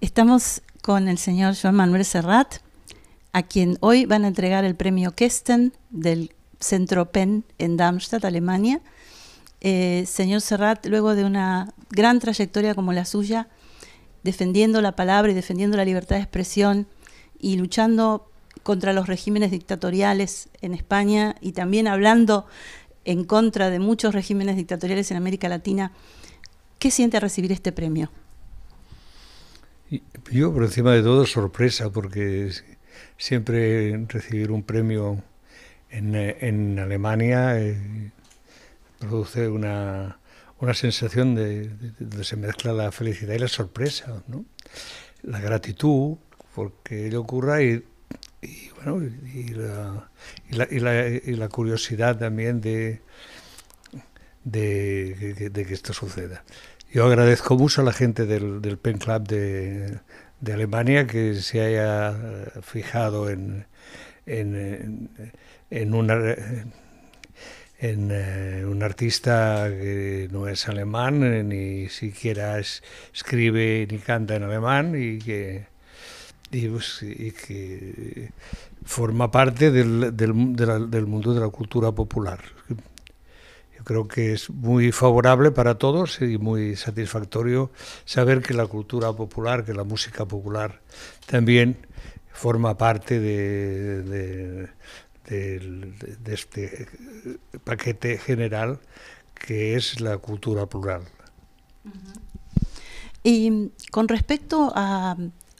Estamos con el señor Joan Manuel Serrat, a quien hoy van a entregar el premio Kesten del Centro PEN en Darmstadt, Alemania. Eh, señor Serrat, luego de una gran trayectoria como la suya, defendiendo la palabra y defendiendo la libertad de expresión y luchando contra los regímenes dictatoriales en España y también hablando en contra de muchos regímenes dictatoriales en América Latina, ¿qué siente recibir este premio? Yo, por encima de todo, sorpresa, porque siempre recibir un premio en, Alemania eh, produce una, una sensación de, donde se mezcla la felicidad y la sorpresa, ¿no? la gratitud porque ello ocurra y, bueno y la, y, la, y la, curiosidad también de que esto suceda. Yo agradezco mucho a la gente del, del Pen Club de, Alemania que se haya eh, fijado en, eh, un artista que no es alemán, eh, ni siquiera escribe ni canta en alemán y que, pues, forma parte del, del mundo de la cultura popular creo que es muy favorable para todos y muy satisfactorio saber que la cultura popular, que la música popular también forma parte de, este paquete general que es la cultura plural. Y con respecto a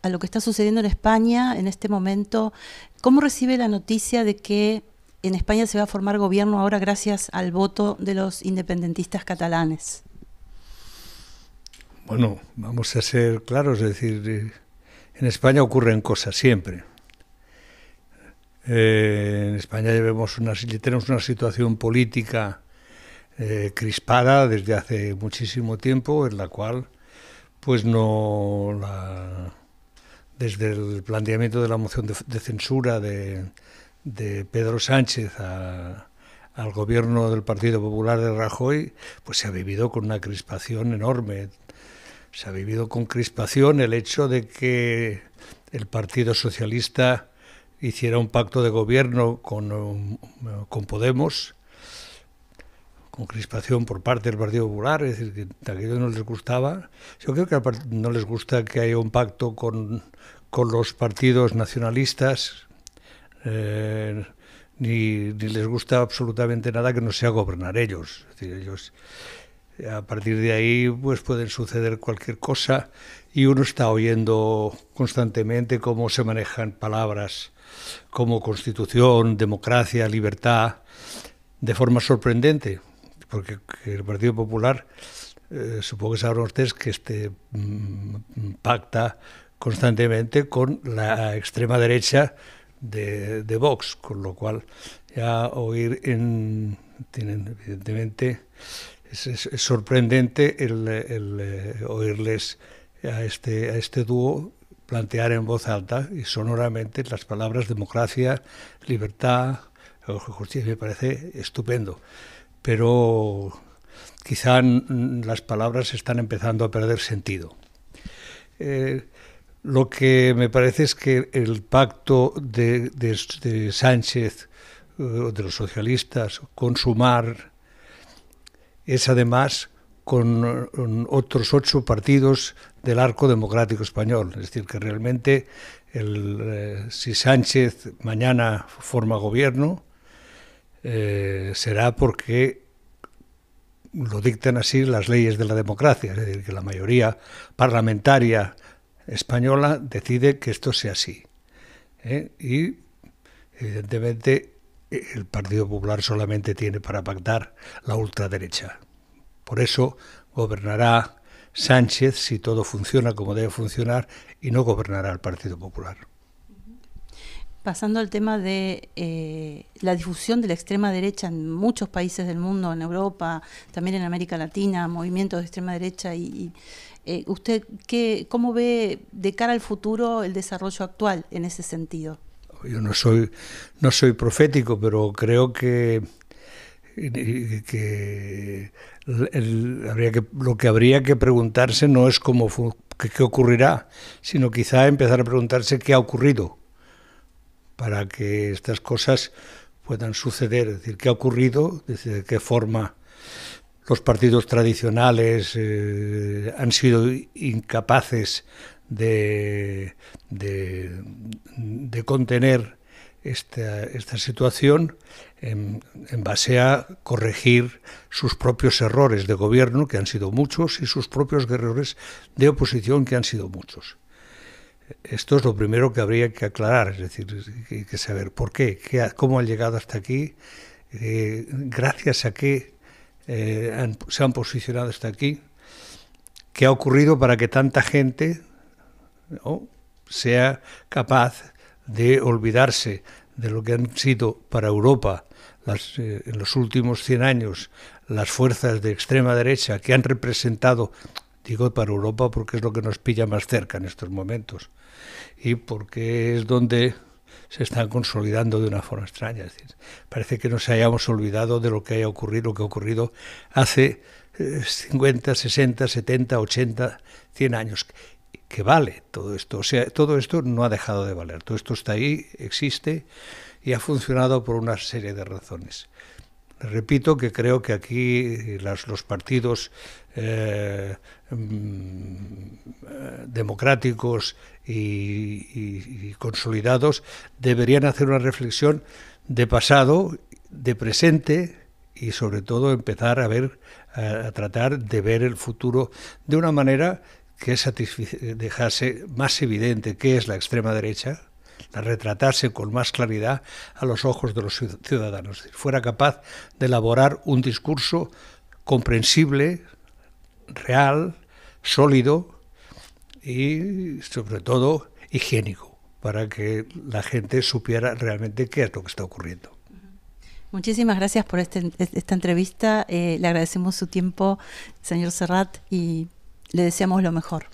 lo que está sucediendo en España en este momento, ¿cómo recibe la noticia de que en España se va a formar gobierno ahora gracias al voto de los independentistas catalanes. Bueno, vamos a ser claros, es decir, eh, en España ocurren cosas siempre. Eh, en España tenemos una situación política eh, crispada desde hace muchísimo tiempo, en la cual, pues no desde el planteamiento de la moción de censura de, de Pedro Sánchez al gobierno del Partido Popular de Rajoy, pues se ha vivido con una crispación enorme. Se ha vivido con crispación el hecho de que el Partido Socialista hiciera un pacto de gobierno con, Podemos, con crispación por parte del Partido Popular, es decir, que aquellos no les gustaba. Yo creo que no les gusta que haya un pacto con, con los partidos nacionalistas, eh, ni, les gusta absolutamente nada que no sea gobernar ellos. ellos a partir de ahí pues pueden suceder cualquier cosa y uno está oyendo constantemente cómo se manejan palabras como constitución, democracia, libertad, de forma sorprendente, porque el Partido Popular, eh, supongo que sabrán ustedes que este mm, pacta constantemente con la extrema derecha de, de Vox, con lo cual ya oír en, tienen evidentemente es, sorprendente el, eh, oírles a este, a este dúo plantear en voz alta y sonoramente las palabras democracia, libertad, justicia, me parece estupendo. Pero quizá las palabras están empezando a perder sentido. Eh, lo que me parece es que el pacto de, de, de Sánchez, eh, de los socialistas, con Sumar, es además con otros ocho partidos del arco democrático español. Es decir, que realmente eh, si Sánchez mañana forma gobierno, eh, será porque lo dictan así las leyes de la democracia, es decir, que la mayoría parlamentaria española decide que esto sea así. ¿eh? Y evidentemente el Partido Popular solamente tiene para pactar la ultraderecha. Por eso gobernará Sánchez si todo funciona como debe funcionar y no gobernará el Partido Popular. Pasando al tema de eh, la difusión de la extrema derecha en muchos países del mundo, en Europa, también en América Latina, movimientos de extrema derecha y eh, ¿Usted qué, cómo ve de cara al futuro el desarrollo actual en ese sentido? Yo no soy, no soy profético, pero creo que, lo que habría que preguntarse no es cómo qué ocurrirá, sino quizá empezar a preguntarse qué ha ocurrido para que estas cosas puedan suceder, es decir, qué ha ocurrido, de qué forma los partidos tradicionales eh, han sido incapaces de, de, contener esta, situación en, base a corregir sus propios errores de gobierno, que han sido muchos, y sus propios errores de oposición, que han sido muchos. Esto es lo primero que habría que aclarar, es decir, hay que saber por qué, cómo han llegado hasta aquí, eh, gracias a qué eh, se han posicionado hasta aquí. ¿Qué ha ocurrido para que tanta gente sea capaz de olvidarse de lo que han sido para Europa las, eh, en los últimos 100 años las fuerzas de extrema derecha que han representado, digo para Europa porque es lo que nos pilla más cerca en estos momentos y porque es donde se están consolidando de una forma extraña. parece que nos hayamos olvidado de lo que haya ocurrido, lo que ha ocurrido hace 50, 60, 70, 80, 100 años que vale todo esto. O sea, todo esto no ha dejado de valer. Todo esto está ahí, existe y ha funcionado por una serie de razones repito que creo que aquí eh, los partidos eh, mm, eh, democráticos y, consolidados deberían hacer una reflexión de pasado, de presente y sobre todo empezar a ver, a tratar de ver el futuro de una manera que dejase más evidente qué es la extrema derecha, la retratase con más claridad a los ojos de los ciudadanos, fuera capaz de elaborar un discurso comprensible, real, sólido y sobre todo higiénico, para que la gente supiera realmente qué es lo que está ocurriendo. Muchísimas gracias por este, esta entrevista. Eh, le agradecemos su tiempo, señor Serrat, y le deseamos lo mejor.